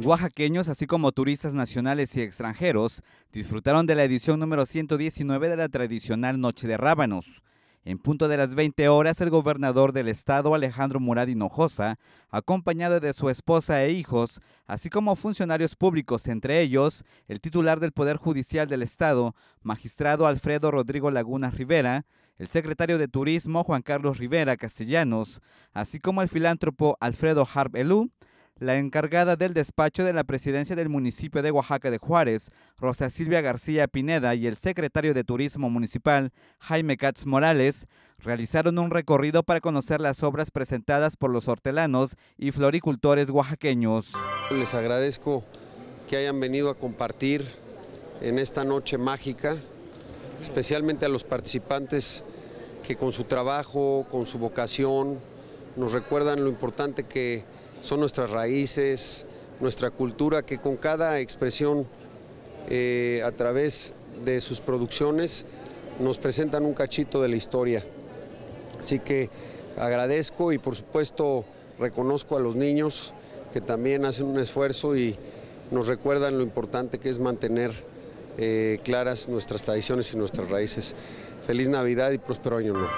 Oaxaqueños, así como turistas nacionales y extranjeros, disfrutaron de la edición número 119 de la tradicional Noche de Rábanos. En punto de las 20 horas, el gobernador del estado, Alejandro Murad Hinojosa, acompañado de su esposa e hijos, así como funcionarios públicos, entre ellos el titular del Poder Judicial del estado, magistrado Alfredo Rodrigo Laguna Rivera, el secretario de Turismo Juan Carlos Rivera Castellanos, así como el filántropo Alfredo Harp Elú, la encargada del despacho de la presidencia del municipio de Oaxaca de Juárez, Rosa Silvia García Pineda, y el secretario de Turismo Municipal, Jaime Katz Morales, realizaron un recorrido para conocer las obras presentadas por los hortelanos y floricultores oaxaqueños. Les agradezco que hayan venido a compartir en esta noche mágica, especialmente a los participantes que con su trabajo, con su vocación, nos recuerdan lo importante que son nuestras raíces, nuestra cultura, que con cada expresión eh, a través de sus producciones nos presentan un cachito de la historia. Así que agradezco y por supuesto reconozco a los niños que también hacen un esfuerzo y nos recuerdan lo importante que es mantener eh, claras nuestras tradiciones y nuestras raíces. Feliz Navidad y próspero año nuevo.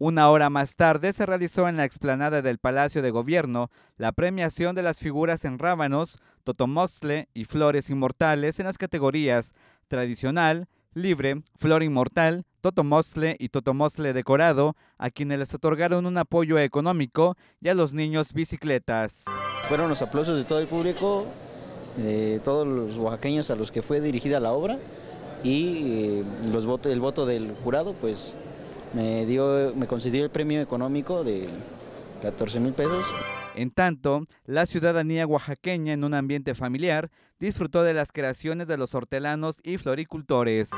Una hora más tarde se realizó en la explanada del Palacio de Gobierno la premiación de las figuras en rábanos, totomoxle y flores inmortales en las categorías tradicional, libre, flor inmortal, totomosle y totomosle decorado, a quienes les otorgaron un apoyo económico y a los niños bicicletas. Fueron los aplausos de todo el público, de todos los oaxaqueños a los que fue dirigida la obra y eh, el voto del jurado, pues me, concedió el premio económico de 14 mil pesos. En tanto, la ciudadanía oaxaqueña en un ambiente familiar disfrutó de las creaciones de los hortelanos y floricultores.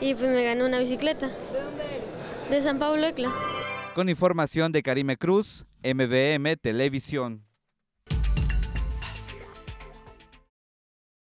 Y pues me ganó una bicicleta. ¿De dónde eres? De San Pablo Ecla. Con información de Karime Cruz, MBM Televisión.